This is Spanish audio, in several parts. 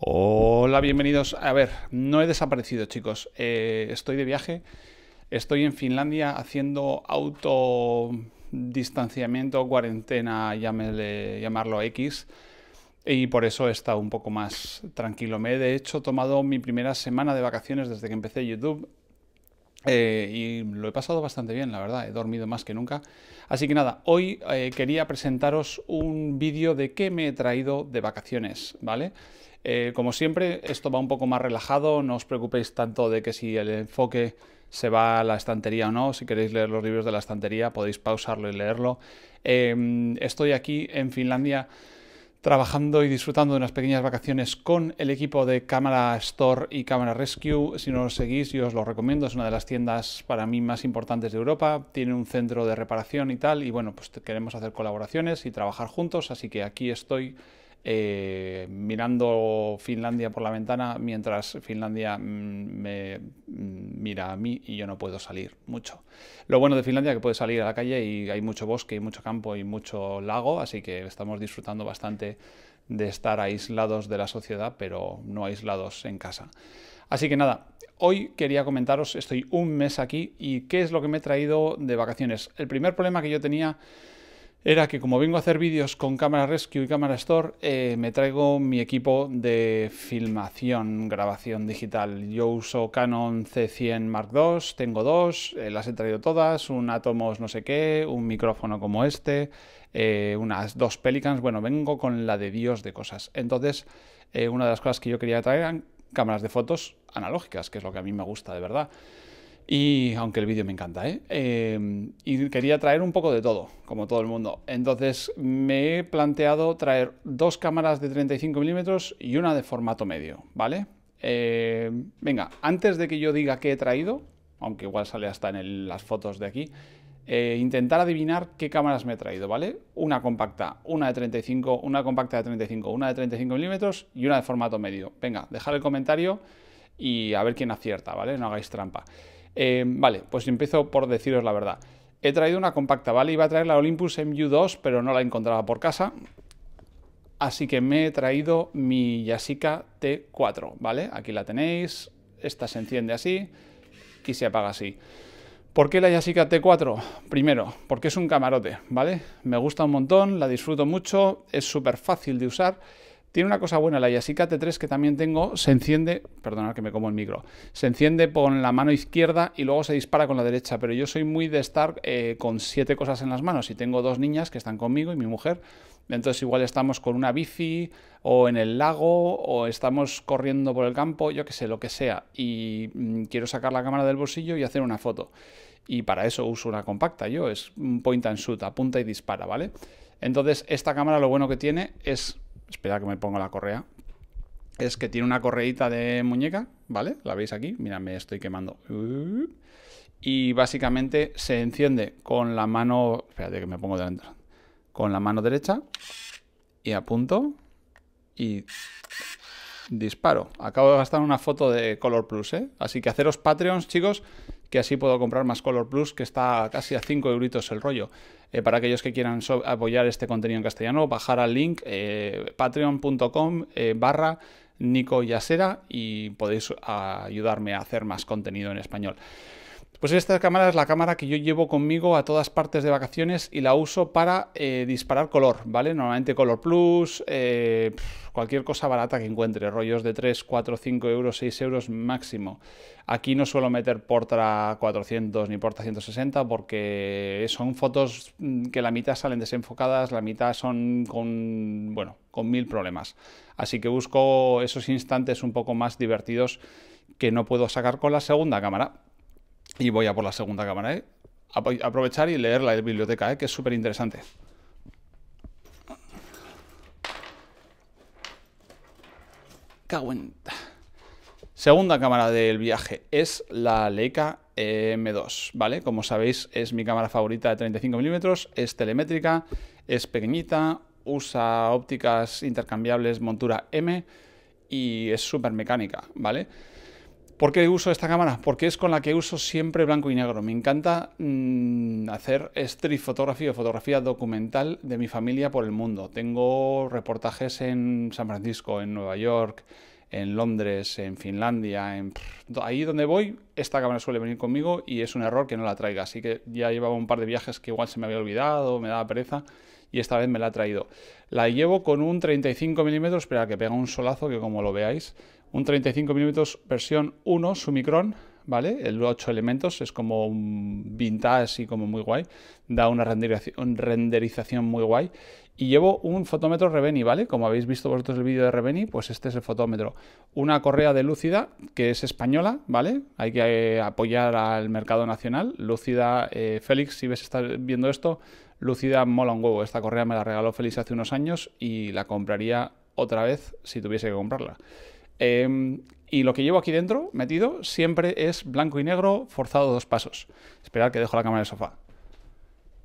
Hola, bienvenidos. A ver, no he desaparecido, chicos. Eh, estoy de viaje. Estoy en Finlandia haciendo auto distanciamiento cuarentena, llamarlo X. Y por eso he estado un poco más tranquilo. Me he de hecho tomado mi primera semana de vacaciones desde que empecé YouTube. Eh, y lo he pasado bastante bien, la verdad. He dormido más que nunca. Así que nada, hoy eh, quería presentaros un vídeo de qué me he traído de vacaciones, ¿vale? Eh, como siempre, esto va un poco más relajado, no os preocupéis tanto de que si el enfoque se va a la estantería o no. Si queréis leer los libros de la estantería, podéis pausarlo y leerlo. Em, estoy aquí en Finlandia trabajando y disfrutando de unas pequeñas vacaciones con el equipo de Cámara Store y Cámara Rescue. Si no lo seguís, yo os lo recomiendo. Es una de las tiendas para mí más importantes de Europa. Tiene un centro de reparación y tal. Y bueno, pues queremos hacer colaboraciones y trabajar juntos. Así que aquí estoy eh, mirando Finlandia por la ventana mientras Finlandia mm, me mm, mira a mí y yo no puedo salir mucho. Lo bueno de Finlandia es que puedes salir a la calle y hay mucho bosque y mucho campo y mucho lago, así que estamos disfrutando bastante de estar aislados de la sociedad, pero no aislados en casa. Así que nada, hoy quería comentaros, estoy un mes aquí y qué es lo que me he traído de vacaciones. El primer problema que yo tenía era que como vengo a hacer vídeos con cámara Rescue y cámara Store, eh, me traigo mi equipo de filmación, grabación digital. Yo uso Canon C100 Mark II, tengo dos, eh, las he traído todas, un Atomos no sé qué, un micrófono como este, eh, unas dos Pelicans, bueno, vengo con la de Dios de cosas. Entonces, una de las cosas que yo quería traer eran cámaras de fotos analógicas, que es lo que a mí me gusta de verdad. Y aunque el vídeo me encanta, ¿eh? Em, y quería traer un poco de todo, como todo el mundo. Entonces me he planteado traer dos cámaras de 35 milímetros y una de formato medio, ¿vale? Em, venga, antes de que yo diga qué he traído, aunque igual sale hasta en las fotos de aquí, eh, intentar adivinar qué cámaras me he traído, ¿vale? Una compacta, una de 35, una compacta de 35, una de 35 milímetros y una de formato medio. Venga, dejar el comentario y a ver quién acierta, ¿vale? No hagáis trampa. Eh, vale, pues empiezo por deciros la verdad. He traído una compacta, ¿vale? Iba a traer la Olympus MU2, pero no la encontraba por casa. Así que me he traído mi Yashica T4, ¿vale? Aquí la tenéis, esta se enciende así y se apaga así. ¿Por qué la Yashica T4? Primero, porque es un camarote, ¿vale? Me gusta un montón, la disfruto mucho, es súper fácil de usar tiene una cosa buena, la Yasica T3 que también tengo, se enciende, perdonad que me como el micro, se enciende con la mano izquierda y luego se dispara con la derecha, pero yo soy muy de estar eh, con siete cosas en las manos y tengo dos niñas que están conmigo y mi mujer, entonces igual estamos con una bici o en el lago o estamos corriendo por el campo, yo qué sé, lo que sea, y mm, quiero sacar la cámara del bolsillo y hacer una foto. Y para eso uso una compacta, yo es un point and shoot, apunta y dispara, ¿vale? Entonces esta cámara lo bueno que tiene es espera que me pongo la correa, es que tiene una correita de muñeca, ¿vale? La veis aquí, mira, me estoy quemando. Y básicamente se enciende con la mano, espérate que me pongo delante, con la mano derecha y apunto y disparo. Acabo de gastar una foto de Color Plus, ¿eh? Así que haceros Patreons, chicos, que así puedo comprar más Color Plus, que está casi a 5 euros el rollo. Eh, para aquellos que quieran apoyar este contenido en castellano, bajar al link eh, patreon.com eh, barra Nico Yasera y podéis ayudarme a hacer más contenido en español. Pues esta cámara es la cámara que yo llevo conmigo a todas partes de vacaciones y la uso para eh, disparar color, ¿vale? Normalmente color plus, eh, cualquier cosa barata que encuentre, rollos de 3, 4, 5 euros, 6 euros máximo. Aquí no suelo meter Portra 400 ni Portra 160 porque son fotos mm, que la mitad salen desenfocadas, la mitad son con, bueno, con mil problemas. Así que busco esos instantes un poco más divertidos que no puedo sacar con la segunda cámara. Y voy a por la segunda cámara, ¿eh? Aprovechar y leer la biblioteca, ¿eh? que es súper interesante. Cagüenta. Segunda cámara del viaje es la Leica M2, ¿vale? Como sabéis, es mi cámara favorita de 35 milímetros, es telemétrica, es pequeñita, usa ópticas intercambiables montura M y es súper mecánica, ¿vale? ¿Por qué uso esta cámara? Porque es con la que uso siempre blanco y negro. Me encanta mm, hacer street photography o fotografía documental de mi familia por el mundo. Tengo reportajes en San Francisco, en Nueva York, en Londres, en Finlandia, en... ahí donde voy, esta cámara suele venir conmigo y es un error que no la traiga. Así que ya llevaba un par de viajes que igual se me había olvidado, me daba pereza y esta vez me la ha traído. La llevo con un 35 mm espera que pega un solazo que como lo veáis un 35 mm versión 1 sumicron ¿vale? El 8 elementos, es como un vintage y como muy guay, da una renderización muy guay. Y llevo un fotómetro Reveni, ¿vale? Como habéis visto vosotros el vídeo de Reveni, pues este es el fotómetro. Una correa de Lúcida, que es española, ¿vale? Hay que eh, apoyar al mercado nacional. Lúcida, eh, Félix, si ves estar viendo esto, Lúcida mola un huevo. Esta correa me la regaló Félix hace unos años y la compraría otra vez si tuviese que comprarla. Em, y lo que llevo aquí dentro, metido, siempre es blanco y negro, forzado dos pasos. Esperar que dejo la cámara del sofá.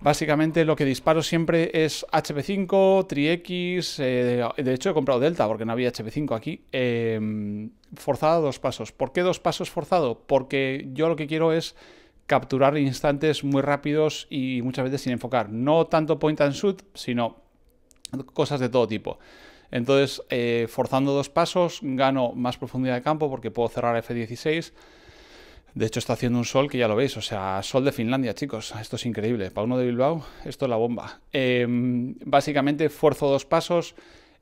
Básicamente lo que disparo siempre es HP5, TriX, eh, de hecho he comprado Delta porque no había HP5 aquí, em, forzado dos pasos. ¿Por qué dos pasos forzado? Porque yo lo que quiero es capturar instantes muy rápidos y muchas veces sin enfocar. No tanto point and shoot, sino cosas de todo tipo. Entonces, eh, forzando dos pasos, gano más profundidad de campo porque puedo cerrar F16. De hecho, está haciendo un sol que ya lo veis, o sea, sol de Finlandia, chicos. Esto es increíble. Para uno de Bilbao, esto es la bomba. Em, básicamente, fuerzo dos pasos,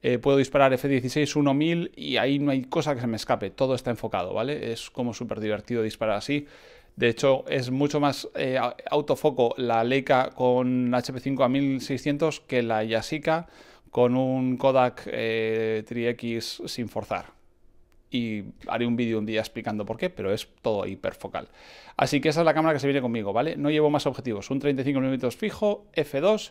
eh, puedo disparar F16 1000 y ahí no hay cosa que se me escape. Todo está enfocado, ¿vale? Es como súper divertido disparar así. De hecho, es mucho más eh, autofoco la Leica con HP5 a 1600 que la Yasika con un Kodak eh, Tri-X sin forzar. Y haré un vídeo un día explicando por qué, pero es todo hiperfocal. Así que esa es la cámara que se viene conmigo, ¿vale? No llevo más objetivos, un 35mm fijo, f2,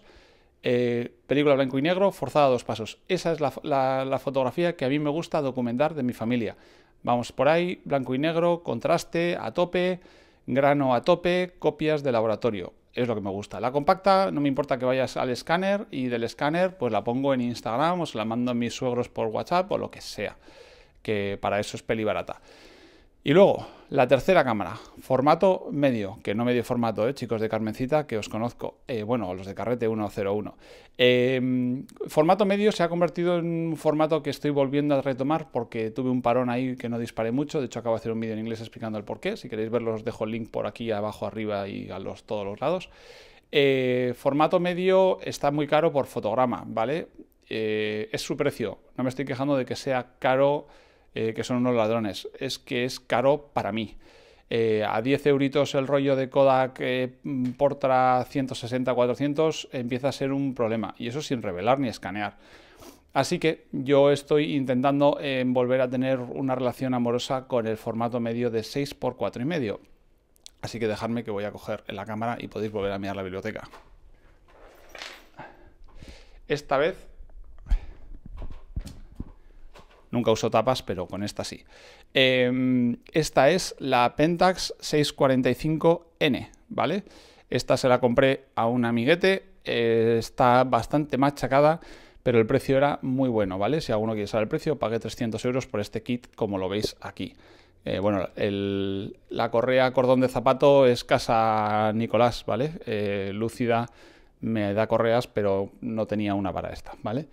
eh, película blanco y negro, forzada a dos pasos. Esa es la, fotografía que a mí me gusta documentar de mi familia. Vamos por ahí, blanco y negro, contraste a tope, grano a tope, copias de laboratorio es lo que me gusta. La compacta, no me importa que vayas al escáner y del escáner pues la pongo en Instagram o se la mando a mis suegros por WhatsApp o lo que sea, que para eso es peli barata. Y luego, la tercera cámara, formato medio, que no medio formato, eh, chicos de Carmencita, que os conozco, eh, bueno, los de Carrete 101. Em, formato medio se ha convertido en un formato que estoy volviendo a retomar porque tuve un parón ahí que no disparé mucho, de hecho acabo de hacer un vídeo en inglés explicando el porqué, si queréis verlo os dejo el link por aquí, abajo, arriba y a los, todos los lados. Eh, formato medio está muy caro por fotograma, ¿vale? es su precio, no me estoy quejando de que sea caro eh, que son unos ladrones. Es que es caro para mí. Eh, a 10 euritos el rollo de Kodak eh, Portra 160-400 empieza a ser un problema. Y eso sin revelar ni escanear. Así que yo estoy intentando volver a tener una relación amorosa con el formato medio de 6x4,5. Así que dejadme que voy a coger la cámara y podéis volver a mirar la biblioteca. Esta vez Nunca uso tapas, pero con esta sí. Em, esta es la Pentax 645N, ¿vale? Esta se la compré a un amiguete, eh, está bastante machacada, pero el precio era muy bueno, ¿vale? Si alguno quiere saber el precio, pagué 300 euros por este kit, como lo veis aquí. Eh, bueno, la correa cordón de zapato es casa Nicolás, ¿vale? Eh, lúcida me da correas, pero no tenía una para esta, ¿vale?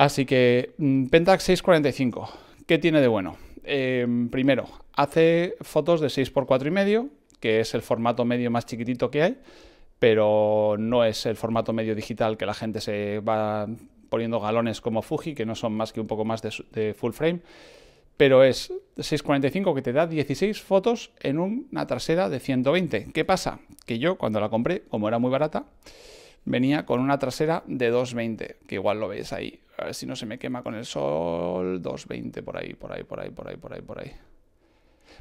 Así que mm, Pentax 645, ¿qué tiene de bueno? Em, primero, hace fotos de 6x4,5, que es el formato medio más chiquitito que hay, pero no es el formato medio digital que la gente se va poniendo galones como Fuji, que no son más que un poco más de, de full frame, pero es 645 que te da 16 fotos en una trasera de 120. ¿Qué pasa? Que yo cuando la compré, como era muy barata, venía con una trasera de 220, que igual lo veis ahí a ver si no se me quema con el sol. 220 por ahí, por ahí, por ahí, por ahí, por ahí, por ahí.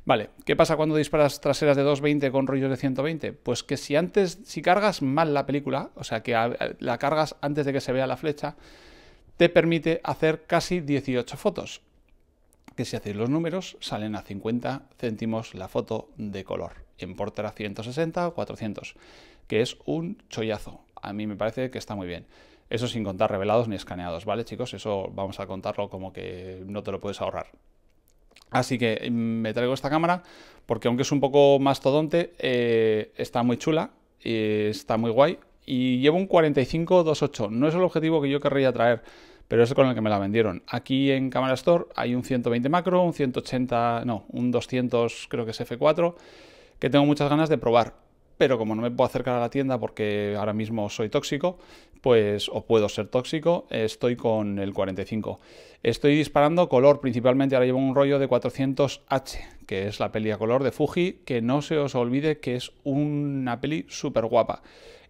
Vale, ¿qué pasa cuando disparas traseras de 220 con rollos de 120? Pues que si antes, si cargas mal la película, o sea que la cargas antes de que se vea la flecha, te permite hacer casi 18 fotos. Que si hacéis los números, salen a 50 céntimos la foto de color. En portera 160 o 400, que es un chollazo. A mí me parece que está muy bien. Eso sin contar revelados ni escaneados, ¿vale chicos? Eso vamos a contarlo como que no te lo puedes ahorrar. Así que mm, me traigo esta cámara porque aunque es un poco mastodonte, eh, está muy chula, está muy guay y llevo un 45-28. No es el objetivo que yo querría traer, pero es con el que me la vendieron. Aquí en Camera Store hay un 120 macro, un 180, no, un 200 creo que es F4, que tengo muchas ganas de probar pero como no me puedo acercar a la tienda porque ahora mismo soy tóxico, pues o puedo ser tóxico, estoy con el 45. Estoy disparando color principalmente, ahora llevo un rollo de 400H, que es la peli a color de Fuji, que no se os olvide que es una peli súper guapa.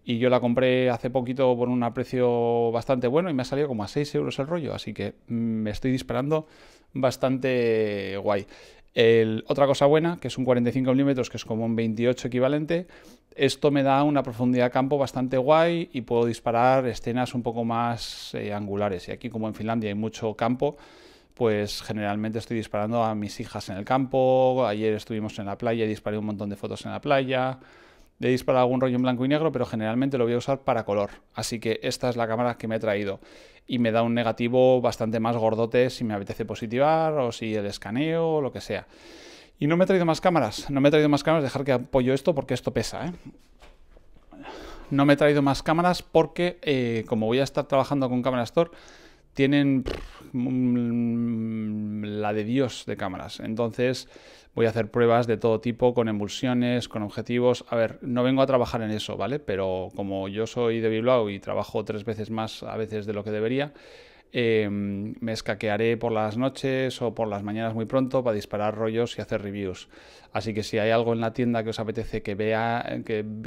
Y yo la compré hace poquito por un precio bastante bueno y me ha salido como a 6 euros el rollo, así que me mm, estoy disparando bastante guay otra cosa buena, que es un 45 milímetros, que es como un 28 equivalente, esto me da una profundidad de campo bastante guay y puedo disparar escenas un poco más eh, angulares. Y aquí, como en Finlandia hay mucho campo, pues generalmente estoy disparando a mis hijas en el campo. Ayer estuvimos en la playa y disparé un montón de fotos en la playa de para algún rollo en blanco y negro, pero generalmente lo voy a usar para color. Así que esta es la cámara que me he traído. Y me da un negativo bastante más gordote si me apetece positivar o si el escaneo o lo que sea. Y no me he traído más cámaras. No me he traído más cámaras. Dejar que apoyo esto porque esto pesa. ¿eh? No me he traído más cámaras porque eh, como voy a estar trabajando con cámaras Store, tienen la de Dios de cámaras. Entonces voy a hacer pruebas de todo tipo, con emulsiones, con objetivos. A ver, no vengo a trabajar en eso, ¿vale? Pero como yo soy de Bilbao y trabajo tres veces más a veces de lo que debería, Em, me escaquearé por las noches o por las mañanas muy pronto para disparar rollos y hacer reviews. Así que si hay algo en la tienda que os apetece que vea,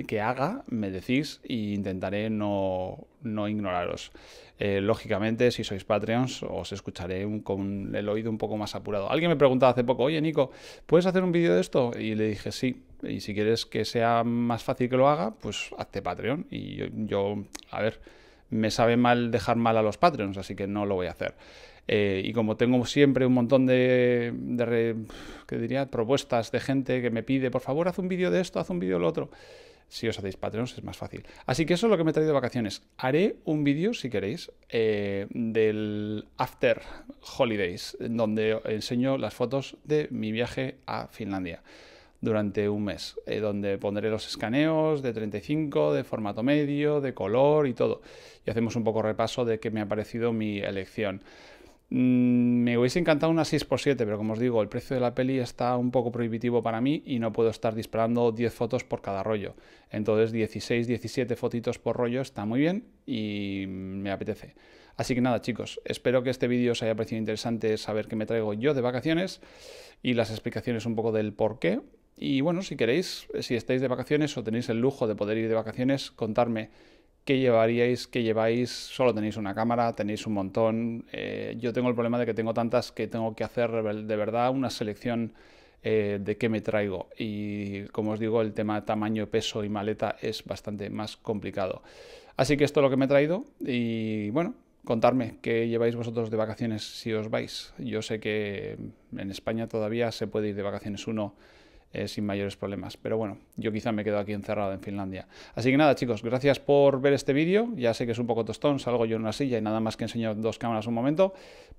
que, haga, me decís e intentaré no, no ignoraros. Eh, lógicamente, si sois Patreons, os escucharé con el oído un poco más apurado. Alguien me preguntaba hace poco, oye Nico, ¿puedes hacer un vídeo de esto? Y le dije sí. Y si quieres que sea más fácil que lo haga, pues hazte Patreon. Y yo a ver me sabe mal dejar mal a los Patreons, así que no lo voy a hacer. Eh, y como tengo siempre un montón de, diría? propuestas de gente que me pide, por favor, haz un vídeo de esto, haz un vídeo de lo otro. Si os hacéis Patreons es más fácil. Así que eso es lo que me he traído de vacaciones. Haré un vídeo, si queréis, eh, del After Holidays, donde enseño las fotos de mi viaje a Finlandia durante un mes, eh, donde pondré los escaneos de 35, de formato medio, de color y todo. Y hacemos un poco repaso de qué me ha parecido mi elección. Mm, me hubiese encantado una 6x7, pero como os digo, el precio de la peli está un poco prohibitivo para mí y no puedo estar disparando 10 fotos por cada rollo. Entonces 16, 17 fotitos por rollo está muy bien y me apetece. Así que nada, chicos, espero que este vídeo os haya parecido interesante saber qué me traigo yo de vacaciones y las explicaciones un poco del por qué y bueno, si queréis, eh, si estáis de vacaciones o tenéis el lujo de poder ir de vacaciones, contarme qué llevaríais, qué lleváis, solo tenéis una cámara, tenéis un montón. Eh, yo tengo el problema de que tengo tantas que tengo que hacer de verdad una selección eh, de qué me traigo. Y como os digo, el tema tamaño, peso y maleta es bastante más complicado. Así que esto es lo que me he traído y bueno, contarme qué lleváis vosotros de vacaciones si os vais. Yo sé que en España todavía se puede ir de vacaciones uno eh, sin mayores problemas. Pero bueno, yo quizá me quedo aquí encerrado en Finlandia. Así que nada, chicos, gracias por ver este vídeo. Ya sé que es un poco tostón, salgo yo en una silla y nada más que enseño dos cámaras un momento.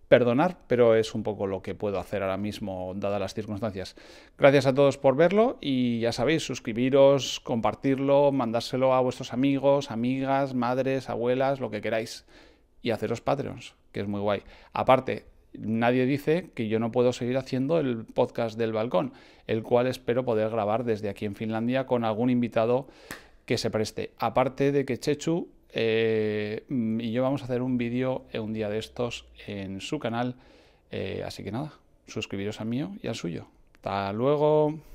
Perdonar, pero es un poco lo que puedo hacer ahora mismo, dadas las circunstancias. Gracias a todos por verlo y ya sabéis, suscribiros, compartirlo, mandárselo a vuestros amigos, amigas, madres, abuelas, lo que queráis. Y haceros Patreons, que es muy guay. Aparte, nadie dice que yo no puedo seguir haciendo el podcast del balcón, el cual espero poder grabar desde aquí en Finlandia con algún invitado que se preste. Aparte de que Chechu eh, y yo vamos a hacer un vídeo un día de estos en su canal. Eh, así que nada, suscribiros al mío y al suyo. Hasta luego.